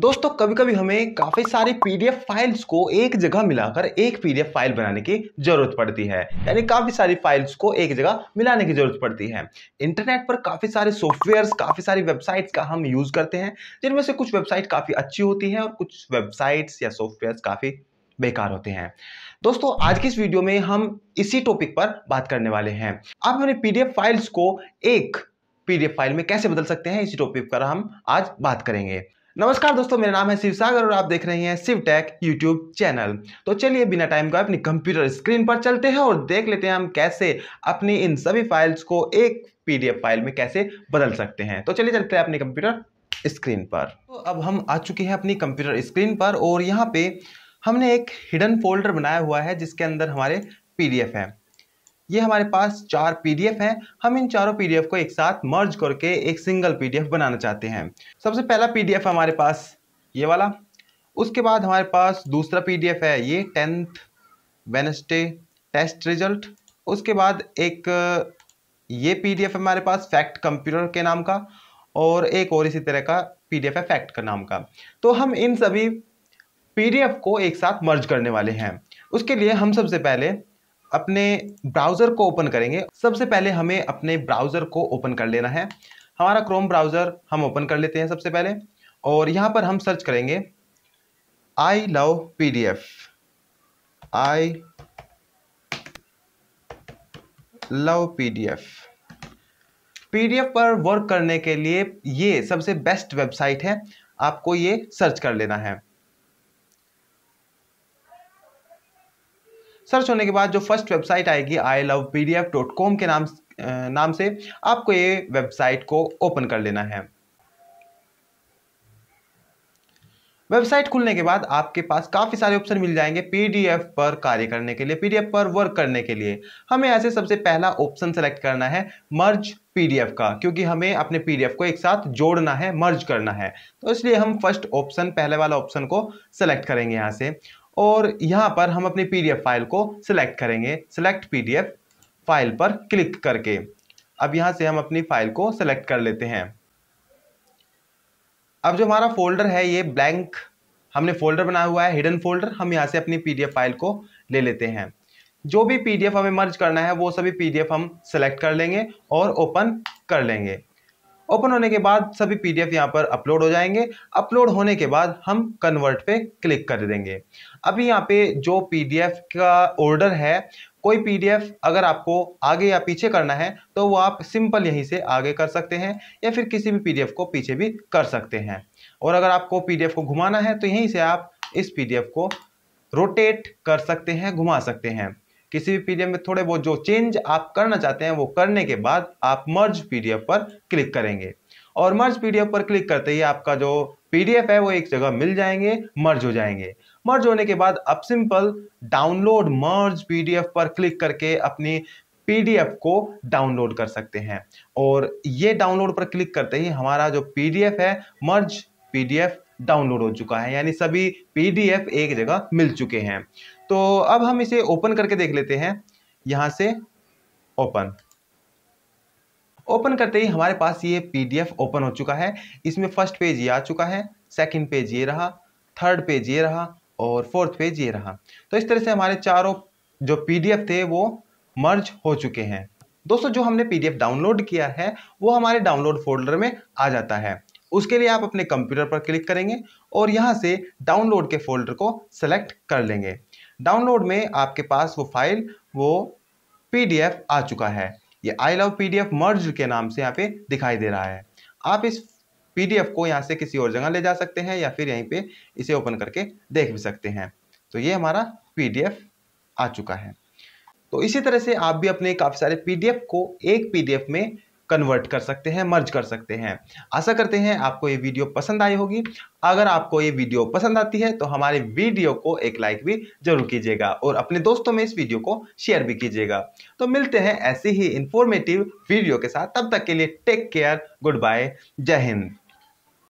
दोस्तों कभी कभी हमें काफ़ी सारे पीडीएफ फाइल्स को एक जगह मिलाकर एक पीडीएफ फाइल बनाने की जरूरत पड़ती है यानी काफ़ी सारी फाइल्स को एक जगह मिलाने की जरूरत पड़ती है इंटरनेट पर काफ़ी सारे सॉफ्टवेयर्स काफ़ी सारी वेबसाइट्स का हम यूज़ करते हैं जिनमें से कुछ वेबसाइट काफ़ी अच्छी होती है और कुछ वेबसाइट्स या सॉफ्टवेयर्स काफ़ी बेकार होते हैं दोस्तों आज की इस वीडियो में हम इसी टॉपिक पर बात करने वाले हैं आप अपने पीडीएफ फाइल्स को एक पीडीएफ फाइल में कैसे बदल सकते हैं इसी टॉपिक पर हम आज बात करेंगे नमस्कार दोस्तों मेरा नाम है शिव सागर और आप देख रहे हैं शिव टेक यूट्यूब चैनल तो चलिए बिना टाइम का अपनी कंप्यूटर स्क्रीन पर चलते हैं और देख लेते हैं हम कैसे अपनी इन सभी फाइल्स को एक पीडीएफ फाइल में कैसे बदल सकते हैं तो चलिए चलते हैं अपने कंप्यूटर स्क्रीन पर तो अब हम आ चुके हैं अपनी कंप्यूटर स्क्रीन पर और यहाँ पे हमने एक हिडन फोल्डर बनाया हुआ है जिसके अंदर हमारे पी है ये हमारे पास चार पीडीएफ हैं हम इन चारों पीडीएफ को एक साथ मर्ज करके एक सिंगल पीडीएफ बनाना चाहते हैं सबसे पहला पीडीएफ हमारे पास ये वाला उसके बाद हमारे पास दूसरा पीडीएफ है ये टेंथ वेनसडे टेस्ट रिजल्ट उसके बाद एक ये पीडीएफ हमारे पास फैक्ट कंप्यूटर के नाम का और एक और इसी तरह का पीडीएफ है फैक्ट का नाम का तो हम इन सभी पीडीएफ को एक साथ मर्ज करने वाले हैं उसके लिए हम सबसे पहले अपने ब्राउज़र को ओपन करेंगे सबसे पहले हमें अपने ब्राउज़र को ओपन कर लेना है हमारा क्रोम ब्राउज़र हम ओपन कर लेते हैं सबसे पहले और यहाँ पर हम सर्च करेंगे I love P D F I love P D F P D F पर वर्क करने के लिए ये सबसे बेस्ट वेबसाइट है आपको ये सर्च कर लेना है सर्च होने के बाद जो फर्स्ट वेबसाइट आएगी I love P D F dot com के नाम नाम से आपको ये वेबसाइट को ओपन कर लेना है वेबसाइट खुलने के बाद आपके पास काफ़ी सारे ऑप्शन मिल जाएंगे पीडीएफ पर कार्य करने के लिए पीडीएफ पर वर्क करने के लिए हमें ऐसे सबसे पहला ऑप्शन सेलेक्ट करना है मर्ज पीडीएफ का क्योंकि हमें अपने पीडीएफ को एक साथ जोड़ना है मर्ज करना है तो इसलिए हम फर्स्ट ऑप्शन पहले वाला ऑप्शन को सेलेक्ट करेंगे यहाँ से और यहाँ पर हम अपनी पी फाइल को सिलेक्ट करेंगे सिलेक्ट पी फाइल पर क्लिक करके अब यहाँ से हम अपनी फाइल को सिलेक्ट कर लेते हैं अब जो हमारा फोल्डर है ये ब्लैंक हमने फोल्डर बनाया हुआ है हिडन फोल्डर हम यहाँ से अपनी पीडीएफ फाइल को ले लेते हैं जो भी पीडीएफ हमें मर्ज करना है वो सभी पीडीएफ हम सेलेक्ट कर लेंगे और ओपन कर लेंगे ओपन होने के बाद सभी पी डी यहाँ पर अपलोड हो जाएंगे अपलोड होने के बाद हम कन्वर्ट पे क्लिक कर देंगे अभी यहाँ पे जो पी का ऑर्डर है कोई पीडीएफ अगर आपको आगे या पीछे करना है तो वो आप सिंपल यहीं से आगे कर सकते हैं या फिर किसी भी पीडीएफ को पीछे भी कर सकते हैं और अगर आपको पीडीएफ को घुमाना है तो यहीं से आप इस पीडीएफ को रोटेट कर सकते हैं घुमा सकते हैं किसी भी पीडीएफ में थोड़े बहुत जो चेंज आप करना चाहते हैं वो करने के बाद आप मर्ज पीडीएफ पर क्लिक करेंगे और मर्ज पीडीएफ पर क्लिक करते ही आपका जो पीडीएफ है वो एक जगह मिल जाएंगे मर्ज हो जाएंगे मर्ज होने के बाद आप सिंपल डाउनलोड मर्ज पीडीएफ पर क्लिक करके अपनी पीडीएफ को डाउनलोड कर सकते हैं और ये डाउनलोड पर क्लिक करते ही हमारा जो पीडीएफ है मर्ज पीडीएफ डाउनलोड हो चुका है यानी सभी पीडीएफ एक जगह मिल चुके हैं तो अब हम इसे ओपन करके देख लेते हैं यहाँ से ओपन ओपन करते ही हमारे पास ये पीडीएफ ओपन हो चुका है इसमें फर्स्ट पेज ये आ चुका है सेकंड पेज ये रहा थर्ड पेज ये रहा और फोर्थ पेज ये रहा तो इस तरह से हमारे चारों जो पीडीएफ थे वो मर्ज हो चुके हैं दोस्तों जो हमने पीडीएफ डाउनलोड किया है वो हमारे डाउनलोड फोल्डर में आ जाता है उसके लिए आप अपने कंप्यूटर पर क्लिक करेंगे और यहाँ से डाउनलोड के फोल्डर को सेलेक्ट कर लेंगे डाउनलोड में आपके पास वो फाइल वो पी आ चुका है ये आई लव पी मर्ज के नाम से यहाँ पे दिखाई दे रहा है आप इस पी को यहाँ से किसी और जगह ले जा सकते हैं या फिर यहीं पे इसे ओपन करके देख भी सकते हैं तो ये हमारा पी आ चुका है तो इसी तरह से आप भी अपने काफ़ी सारे पी को एक पी में कन्वर्ट कर सकते हैं मर्ज कर सकते हैं आशा करते हैं आपको ये वीडियो पसंद आई होगी अगर आपको ये वीडियो पसंद आती है तो हमारे वीडियो को एक लाइक भी जरूर कीजिएगा और अपने दोस्तों में इस वीडियो को शेयर भी कीजिएगा तो मिलते हैं ऐसे ही इन्फॉर्मेटिव वीडियो के साथ तब तक के लिए टेक केयर गुड बाय जय हिंद